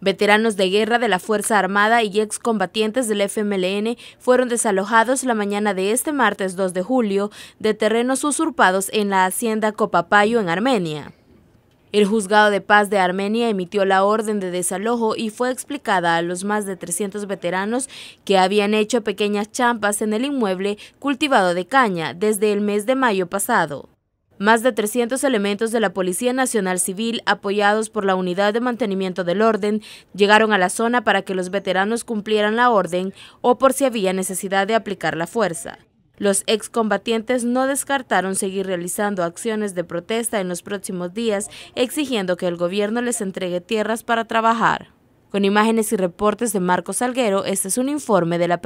Veteranos de guerra de la Fuerza Armada y excombatientes del FMLN fueron desalojados la mañana de este martes 2 de julio de terrenos usurpados en la hacienda Copapayo en Armenia. El juzgado de paz de Armenia emitió la orden de desalojo y fue explicada a los más de 300 veteranos que habían hecho pequeñas champas en el inmueble cultivado de caña desde el mes de mayo pasado. Más de 300 elementos de la Policía Nacional Civil, apoyados por la Unidad de Mantenimiento del Orden, llegaron a la zona para que los veteranos cumplieran la orden o por si había necesidad de aplicar la fuerza. Los excombatientes no descartaron seguir realizando acciones de protesta en los próximos días, exigiendo que el gobierno les entregue tierras para trabajar. Con imágenes y reportes de Marcos Salguero, este es un informe de la